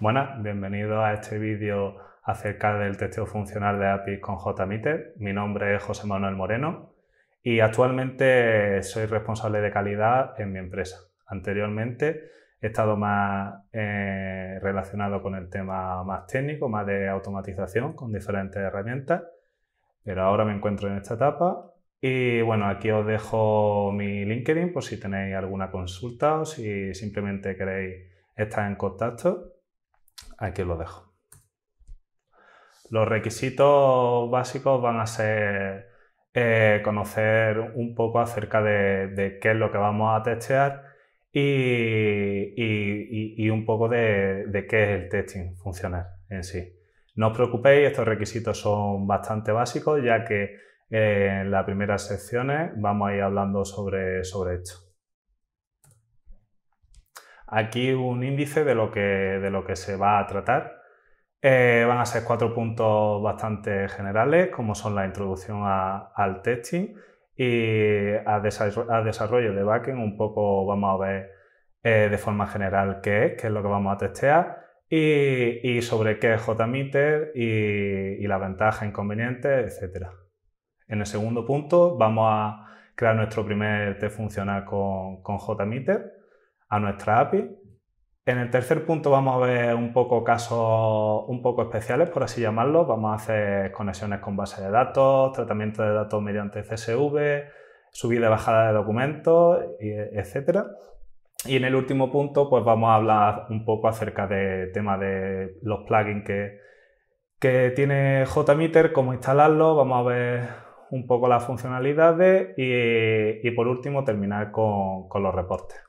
Buenas, bienvenido a este vídeo acerca del testeo funcional de APIs con JMeter. Mi nombre es José Manuel Moreno y actualmente soy responsable de calidad en mi empresa. Anteriormente he estado más eh, relacionado con el tema más técnico, más de automatización con diferentes herramientas, pero ahora me encuentro en esta etapa y bueno, aquí os dejo mi LinkedIn por si tenéis alguna consulta o si simplemente queréis estar en contacto. Aquí lo dejo. Los requisitos básicos van a ser eh, conocer un poco acerca de, qué es lo que vamos a testear y, un poco de, qué es el testing funcional en sí. No os preocupéis, estos requisitos son bastante básicos ya que eh, en las primeras secciones vamos a ir hablando sobre, sobre esto. Aquí un índice de lo que, se va a tratar. Eh, van a ser cuatro puntos bastante generales, como son la introducción al testing y al desarrollo de backend. Un poco vamos a ver eh, de forma general qué es, qué es lo que vamos a testear y, sobre qué es JMeter y, las la ventaja, inconvenientes, etc. En el segundo punto vamos a crear nuestro primer test funcional con, con JMeter a nuestra API. En el tercer punto vamos a ver un poco casos un poco especiales, por así llamarlos. Vamos a hacer conexiones con bases de datos, tratamiento de datos mediante CSV, subida y bajada de documentos, etcétera, Y en el último punto, pues vamos a hablar un poco acerca del tema de los plugins que, que tiene JMeter, cómo instalarlo, vamos a ver un poco las funcionalidades y, por último terminar con los reportes.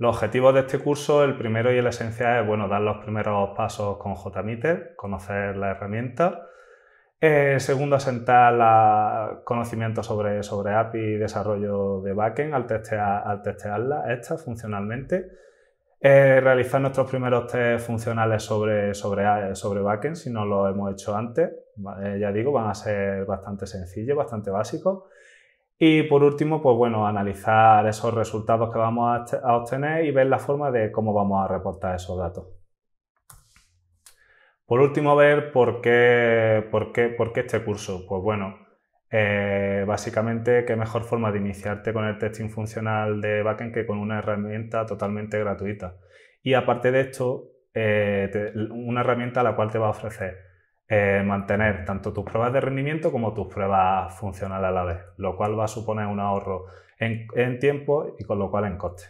Los objetivos de este curso, el primero y el esencial es bueno, dar los primeros pasos con JMeter, conocer la herramienta. Eh, segundo, asentar la conocimiento sobre, sobre API y desarrollo de backend al, testear, testearla esta funcionalmente. Eh, realizar nuestros primeros test funcionales sobre, sobre, sobre backend si no lo hemos hecho antes. Eh, ya digo, van a ser bastante sencillos, bastante básicos. Y por último, pues bueno, analizar esos resultados que vamos a obtener y ver la forma de cómo vamos a reportar esos datos. Por último, ver por qué, por qué, por este curso. Pues bueno, eh, básicamente, qué mejor forma de iniciarte con el testing funcional de backend que con una herramienta totalmente gratuita. Y aparte de esto, eh, una herramienta a la cual te va a ofrecer eh, mantener tanto tus pruebas de rendimiento como tus pruebas funcionales a la vez, lo cual va a suponer un ahorro en, tiempo y con lo cual en coste.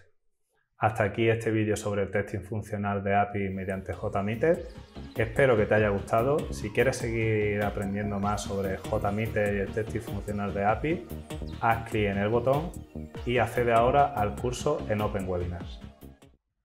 Hasta aquí este vídeo sobre el testing funcional de API mediante JMeter. Espero que te haya gustado. Si quieres seguir aprendiendo más sobre JMeter y el testing funcional de API, haz clic en el botón y accede ahora al curso en Open Webinars.